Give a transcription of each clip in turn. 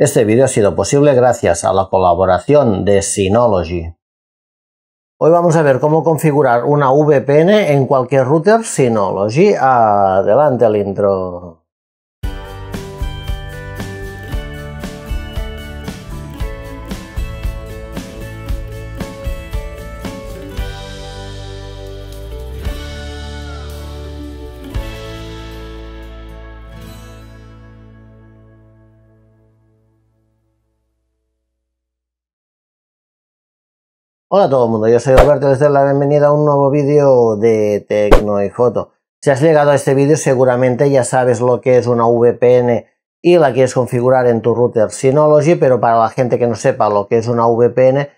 Este vídeo ha sido posible gracias a la colaboración de Synology. Hoy vamos a ver cómo configurar una VPN en cualquier router Synology. Adelante al intro. Hola a todo el mundo, yo soy Roberto, les doy la bienvenida a un nuevo vídeo de Tecno y Foto. Si has llegado a este vídeo seguramente ya sabes lo que es una VPN y la quieres configurar en tu router Synology, pero para la gente que no sepa lo que es una VPN,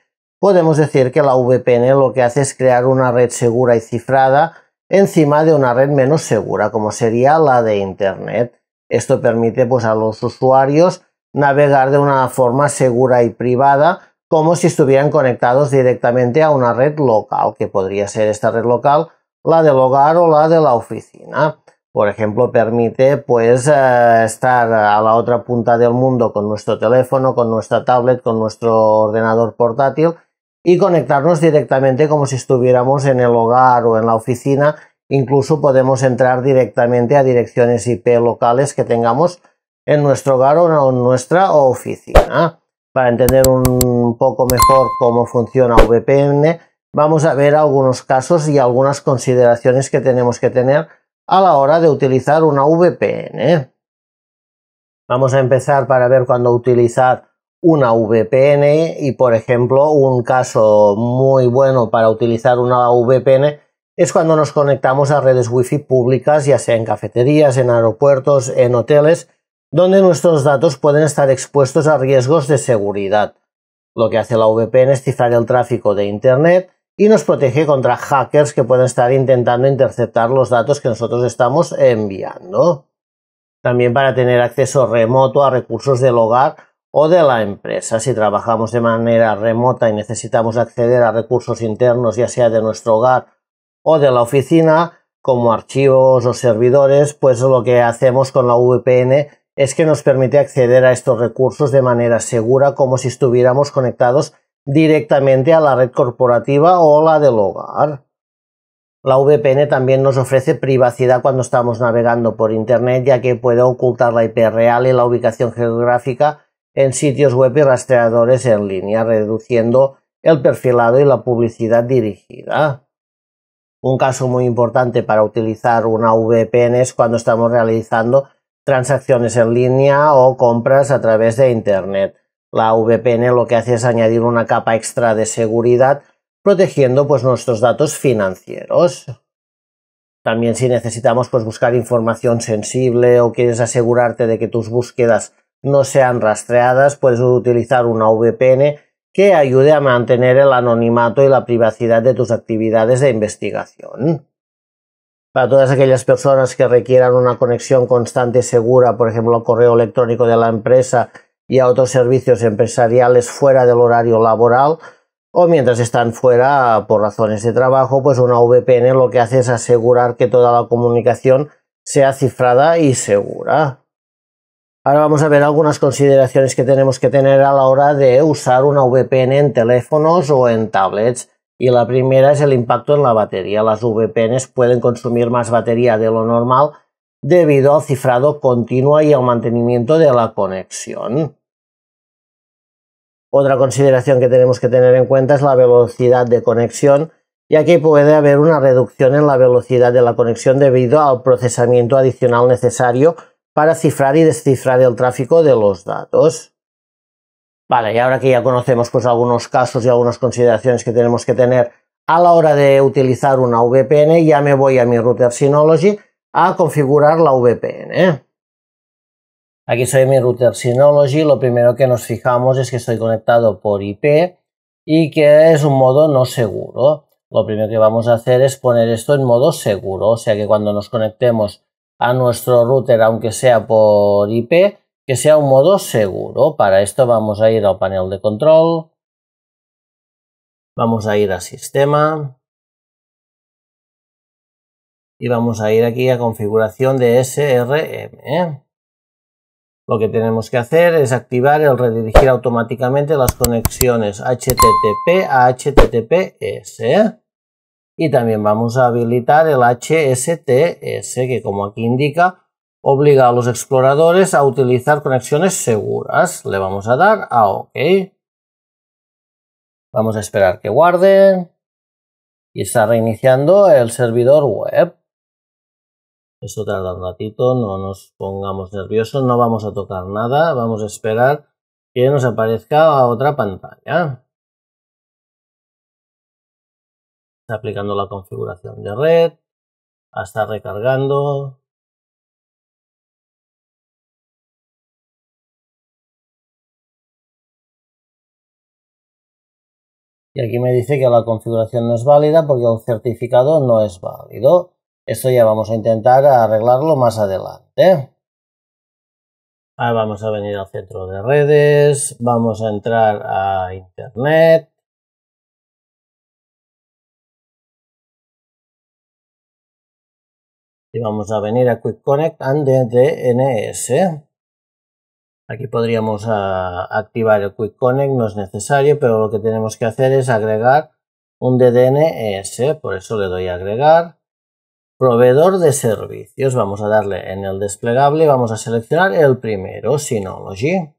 podemos decir que la VPN lo que hace es crear una red segura y cifrada encima de una red menos segura, como sería la de Internet. Esto permite pues, a los usuarios navegar de una forma segura y privada, como si estuvieran conectados directamente a una red local, que podría ser esta red local, la del hogar o la de la oficina. Por ejemplo, permite pues eh, estar a la otra punta del mundo con nuestro teléfono, con nuestra tablet, con nuestro ordenador portátil y conectarnos directamente como si estuviéramos en el hogar o en la oficina. Incluso podemos entrar directamente a direcciones IP locales que tengamos en nuestro hogar o en nuestra oficina para entender un poco mejor cómo funciona VPN, vamos a ver algunos casos y algunas consideraciones que tenemos que tener a la hora de utilizar una VPN. Vamos a empezar para ver cuándo utilizar una VPN y por ejemplo un caso muy bueno para utilizar una VPN es cuando nos conectamos a redes wifi públicas, ya sea en cafeterías, en aeropuertos, en hoteles donde nuestros datos pueden estar expuestos a riesgos de seguridad. Lo que hace la VPN es cifrar el tráfico de Internet y nos protege contra hackers que pueden estar intentando interceptar los datos que nosotros estamos enviando. También para tener acceso remoto a recursos del hogar o de la empresa. Si trabajamos de manera remota y necesitamos acceder a recursos internos, ya sea de nuestro hogar o de la oficina, como archivos o servidores, pues lo que hacemos con la VPN es que nos permite acceder a estos recursos de manera segura como si estuviéramos conectados directamente a la red corporativa o la del hogar. La VPN también nos ofrece privacidad cuando estamos navegando por Internet, ya que puede ocultar la IP real y la ubicación geográfica en sitios web y rastreadores en línea, reduciendo el perfilado y la publicidad dirigida. Un caso muy importante para utilizar una VPN es cuando estamos realizando transacciones en línea o compras a través de Internet. La VPN lo que hace es añadir una capa extra de seguridad protegiendo pues, nuestros datos financieros. También si necesitamos pues, buscar información sensible o quieres asegurarte de que tus búsquedas no sean rastreadas, puedes utilizar una VPN que ayude a mantener el anonimato y la privacidad de tus actividades de investigación para todas aquellas personas que requieran una conexión constante y segura, por ejemplo, al correo electrónico de la empresa y a otros servicios empresariales fuera del horario laboral o mientras están fuera por razones de trabajo, pues una VPN lo que hace es asegurar que toda la comunicación sea cifrada y segura. Ahora vamos a ver algunas consideraciones que tenemos que tener a la hora de usar una VPN en teléfonos o en tablets y la primera es el impacto en la batería. Las VPNs pueden consumir más batería de lo normal debido al cifrado continuo y al mantenimiento de la conexión. Otra consideración que tenemos que tener en cuenta es la velocidad de conexión, ya que puede haber una reducción en la velocidad de la conexión debido al procesamiento adicional necesario para cifrar y descifrar el tráfico de los datos. Vale, y ahora que ya conocemos pues algunos casos y algunas consideraciones que tenemos que tener a la hora de utilizar una VPN, ya me voy a mi router Synology a configurar la VPN. Aquí soy mi router Synology, lo primero que nos fijamos es que estoy conectado por IP y que es un modo no seguro. Lo primero que vamos a hacer es poner esto en modo seguro, o sea que cuando nos conectemos a nuestro router, aunque sea por IP, que sea un modo seguro. Para esto vamos a ir al panel de control, vamos a ir a sistema y vamos a ir aquí a configuración de SRM. ¿eh? Lo que tenemos que hacer es activar el redirigir automáticamente las conexiones HTTP a HTTPS. ¿eh? Y también vamos a habilitar el HSTS, que como aquí indica, obliga a los exploradores a utilizar conexiones seguras. Le vamos a dar a OK. Vamos a esperar que guarde. Y está reiniciando el servidor web. Esto tarda un ratito, no nos pongamos nerviosos, no vamos a tocar nada. Vamos a esperar que nos aparezca otra pantalla. Está aplicando la configuración de red. Está recargando. Y aquí me dice que la configuración no es válida porque el certificado no es válido. Esto ya vamos a intentar arreglarlo más adelante. Ahora vamos a venir al centro de redes, vamos a entrar a internet. Y vamos a venir a Quick Connect and DNS. Aquí podríamos ah, activar el Quick Connect, no es necesario, pero lo que tenemos que hacer es agregar un DDNS, por eso le doy a agregar. Proveedor de servicios, vamos a darle en el desplegable, vamos a seleccionar el primero, Synology.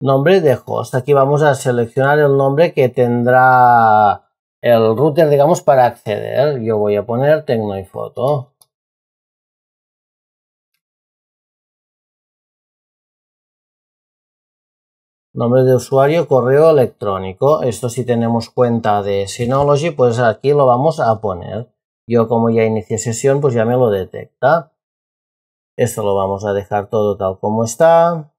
Nombre de host, aquí vamos a seleccionar el nombre que tendrá el router, digamos, para acceder. Yo voy a poner y Tecnoifoto. nombre de usuario, correo electrónico. Esto si tenemos cuenta de Synology, pues aquí lo vamos a poner. Yo como ya inicié sesión, pues ya me lo detecta. Esto lo vamos a dejar todo tal como está.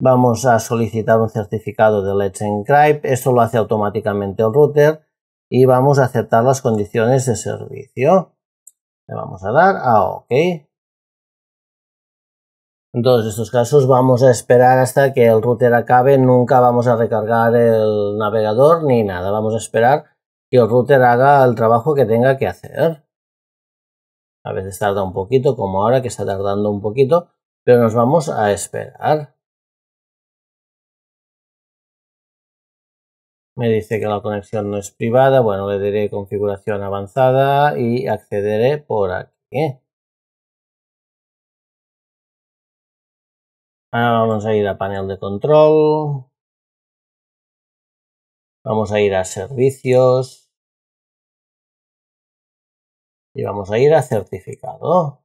Vamos a solicitar un certificado de Let's Encrypt. Esto lo hace automáticamente el router. Y vamos a aceptar las condiciones de servicio. Le vamos a dar a OK. En todos estos casos vamos a esperar hasta que el router acabe, nunca vamos a recargar el navegador ni nada, vamos a esperar que el router haga el trabajo que tenga que hacer. A veces tarda un poquito, como ahora que está tardando un poquito, pero nos vamos a esperar. Me dice que la conexión no es privada, bueno, le diré configuración avanzada y accederé por aquí. Ahora vamos a ir a panel de control. Vamos a ir a servicios. Y vamos a ir a certificado.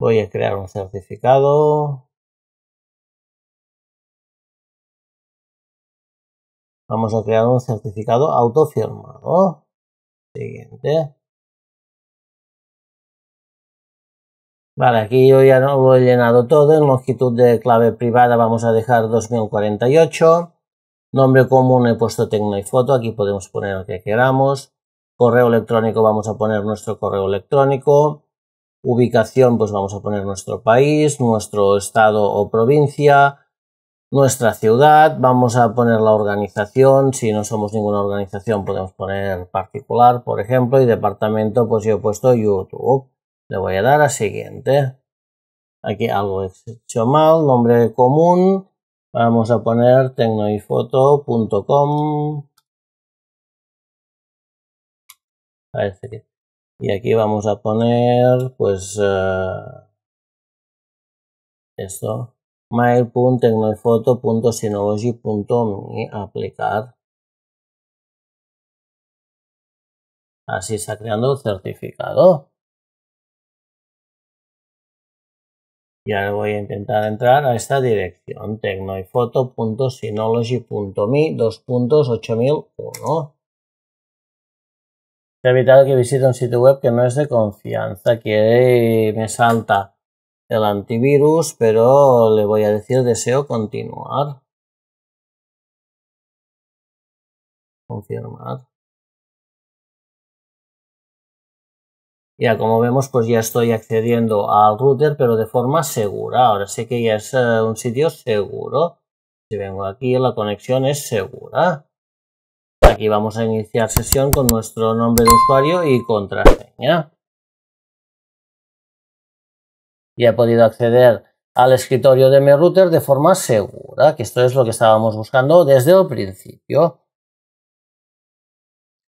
Voy a crear un certificado. Vamos a crear un certificado autofirmado. Siguiente. Vale, aquí yo ya lo he llenado todo. En longitud de clave privada vamos a dejar 2048. Nombre común he puesto Tecno y Foto. Aquí podemos poner lo que queramos. Correo electrónico vamos a poner nuestro correo electrónico. Ubicación pues vamos a poner nuestro país, nuestro estado o provincia, nuestra ciudad. Vamos a poner la organización. Si no somos ninguna organización podemos poner particular, por ejemplo. Y departamento pues yo he puesto YouTube. Le voy a dar a siguiente. Aquí algo he hecho mal, nombre común. Vamos a poner tecnoifoto.com. Y aquí vamos a poner, pues, uh, esto. y aplicar. Así está creando el certificado. Y ahora voy a intentar entrar a esta dirección, tecnoifoto.synology.me, 2.8001. puntos, Es que visite un sitio web que no es de confianza, que me salta el antivirus, pero le voy a decir deseo continuar. Confirmar. Ya como vemos, pues ya estoy accediendo al router, pero de forma segura. Ahora sé que ya es eh, un sitio seguro. Si vengo aquí, la conexión es segura. Aquí vamos a iniciar sesión con nuestro nombre de usuario y contraseña. Ya he podido acceder al escritorio de mi router de forma segura, que esto es lo que estábamos buscando desde el principio.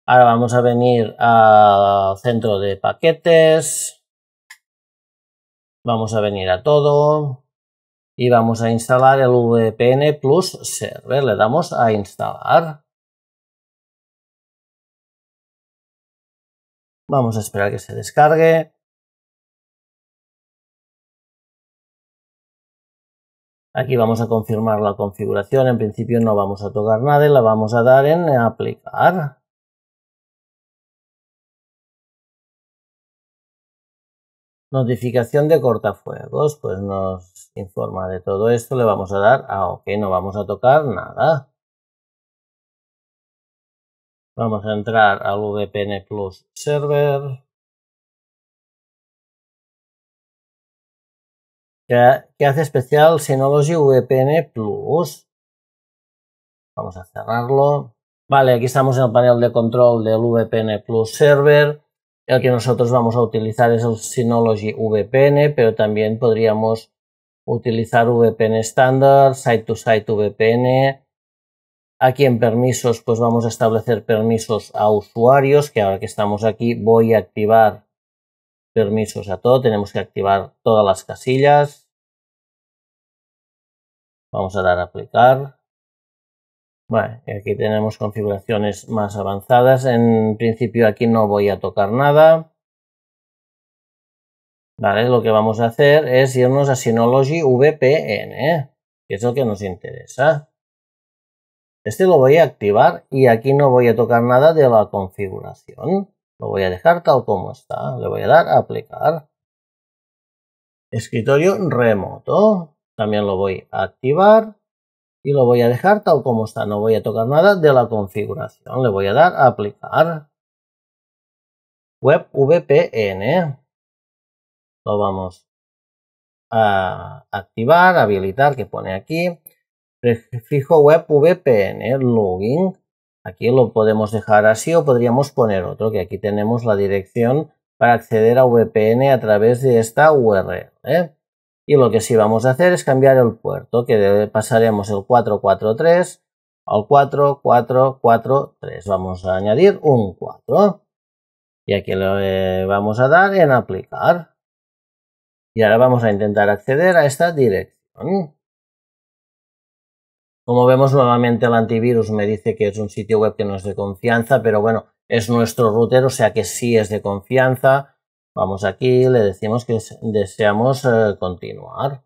Ahora vamos a venir al centro de paquetes. Vamos a venir a todo. Y vamos a instalar el VPN Plus Server. Le damos a instalar. Vamos a esperar que se descargue. Aquí vamos a confirmar la configuración. En principio no vamos a tocar nada la vamos a dar en aplicar. Notificación de cortafuegos, pues nos informa de todo esto, le vamos a dar a OK, no vamos a tocar nada. Vamos a entrar al VPN Plus Server. ¿Qué, hace especial Synology VPN Plus? Vamos a cerrarlo. Vale, aquí estamos en el panel de control del VPN Plus Server. El que nosotros vamos a utilizar es el Synology VPN, pero también podríamos utilizar VPN estándar, site-to-site VPN. Aquí en permisos, pues vamos a establecer permisos a usuarios, que ahora que estamos aquí voy a activar permisos a todo. Tenemos que activar todas las casillas. Vamos a dar a aplicar. Vale, aquí tenemos configuraciones más avanzadas. En principio aquí no voy a tocar nada. Vale, lo que vamos a hacer es irnos a Synology VPN, ¿eh? que es lo que nos interesa. Este lo voy a activar y aquí no voy a tocar nada de la configuración. Lo voy a dejar tal como está. Le voy a dar a aplicar. Escritorio remoto. También lo voy a activar y lo voy a dejar tal como está, no voy a tocar nada de la configuración, le voy a dar a aplicar web VPN, lo vamos a activar, habilitar, que pone aquí, prefijo web VPN, login, aquí lo podemos dejar así o podríamos poner otro, que aquí tenemos la dirección para acceder a VPN a través de esta URL. ¿eh? Y lo que sí vamos a hacer es cambiar el puerto, que pasaremos el 443 al 4443. Vamos a añadir un 4. Y aquí le eh, vamos a dar en aplicar. Y ahora vamos a intentar acceder a esta dirección. Como vemos nuevamente el antivirus me dice que es un sitio web que no es de confianza, pero bueno, es nuestro router, o sea que sí es de confianza. Vamos aquí, le decimos que deseamos eh, continuar.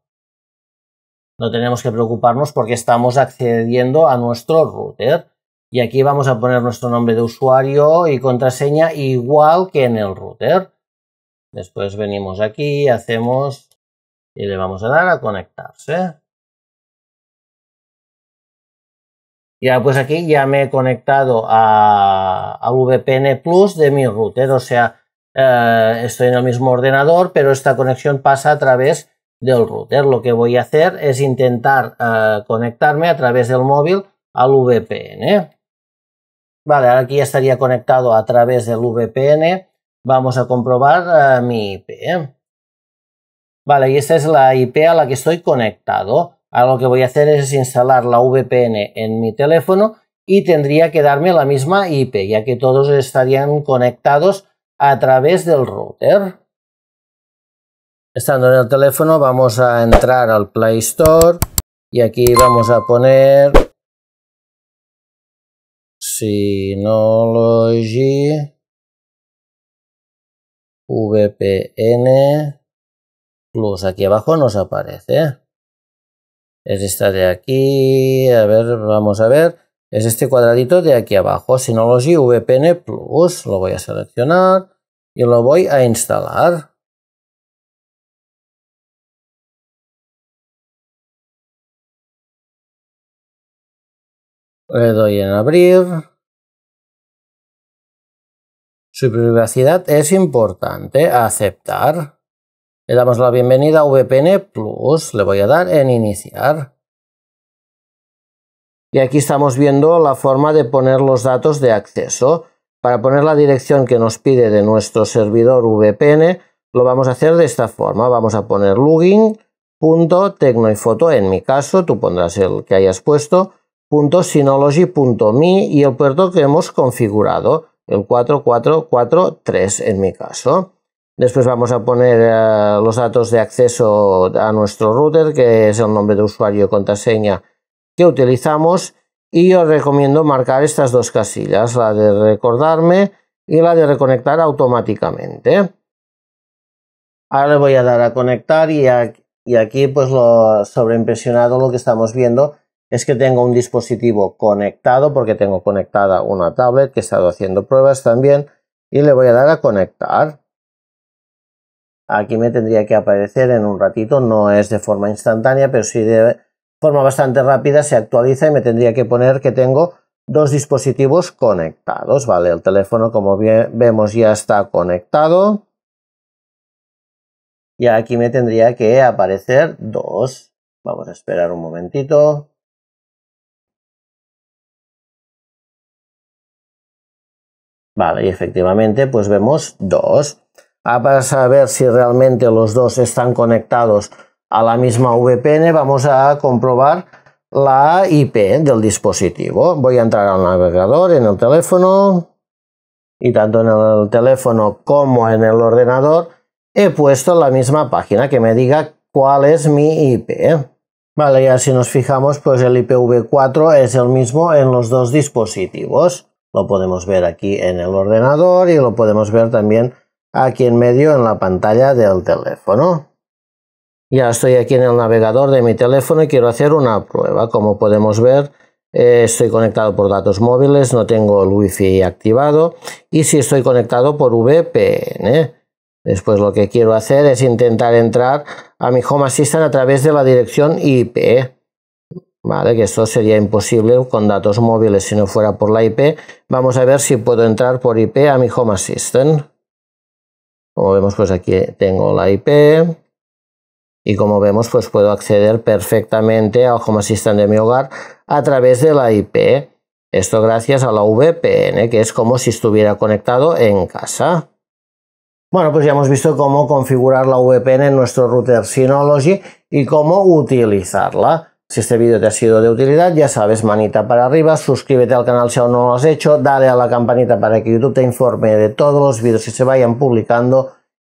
No tenemos que preocuparnos porque estamos accediendo a nuestro router. Y aquí vamos a poner nuestro nombre de usuario y contraseña igual que en el router. Después venimos aquí, hacemos y le vamos a dar a conectarse. ahora pues aquí ya me he conectado a, a VPN Plus de mi router, o sea, eh, estoy en el mismo ordenador, pero esta conexión pasa a través del router. Lo que voy a hacer es intentar eh, conectarme a través del móvil al VPN. Vale, aquí ya estaría conectado a través del VPN. Vamos a comprobar eh, mi IP. Vale, y esta es la IP a la que estoy conectado. Ahora lo que voy a hacer es instalar la VPN en mi teléfono y tendría que darme la misma IP, ya que todos estarían conectados a través del router. Estando en el teléfono vamos a entrar al Play Store y aquí vamos a poner Synology VPN Plus. Aquí abajo nos aparece. Es esta de aquí. A ver, vamos a ver es este cuadradito de aquí abajo, Synology VPN Plus. Lo voy a seleccionar y lo voy a instalar. Le doy en abrir. Su privacidad es importante. Aceptar. Le damos la bienvenida a VPN Plus. Le voy a dar en iniciar. Y aquí estamos viendo la forma de poner los datos de acceso. Para poner la dirección que nos pide de nuestro servidor VPN, lo vamos a hacer de esta forma. Vamos a poner foto en mi caso, tú pondrás el que hayas puesto, .synology.me y el puerto que hemos configurado, el 4443 en mi caso. Después vamos a poner eh, los datos de acceso a nuestro router, que es el nombre de usuario y contraseña que utilizamos y os recomiendo marcar estas dos casillas, la de recordarme y la de reconectar automáticamente. Ahora le voy a dar a conectar y, aquí pues lo sobreimpresionado lo que estamos viendo es que tengo un dispositivo conectado porque tengo conectada una tablet que he estado haciendo pruebas también y le voy a dar a conectar. Aquí me tendría que aparecer en un ratito, no es de forma instantánea, pero sí debe forma bastante rápida se actualiza y me tendría que poner que tengo dos dispositivos conectados, ¿vale? El teléfono, como vemos, ya está conectado. Y aquí me tendría que aparecer dos. Vamos a esperar un momentito. Vale, y efectivamente, pues vemos dos. Para saber si realmente los dos están conectados, a la misma VPN vamos a comprobar la IP del dispositivo. Voy a entrar al navegador en el teléfono y tanto en el teléfono como en el ordenador he puesto la misma página que me diga cuál es mi IP. Vale, ya si nos fijamos, pues el IPv4 es el mismo en los dos dispositivos. Lo podemos ver aquí en el ordenador y lo podemos ver también aquí en medio en la pantalla del teléfono. Ya estoy aquí en el navegador de mi teléfono y quiero hacer una prueba. Como podemos ver, eh, estoy conectado por datos móviles, no tengo el Wi-Fi activado y si estoy conectado por VPN. ¿eh? Después lo que quiero hacer es intentar entrar a mi Home Assistant a través de la dirección IP. ¿eh? Vale, que esto sería imposible con datos móviles si no fuera por la IP. Vamos a ver si puedo entrar por IP a mi Home Assistant. Como vemos, pues aquí tengo la IP y como vemos pues puedo acceder perfectamente a Home Assistant de mi hogar a través de la IP. Esto gracias a la VPN, que es como si estuviera conectado en casa. Bueno, pues ya hemos visto cómo configurar la VPN en nuestro router Synology y cómo utilizarla. Si este vídeo te ha sido de utilidad, ya sabes, manita para arriba, suscríbete al canal si aún no lo has hecho, dale a la campanita para que YouTube te informe de todos los vídeos que se vayan publicando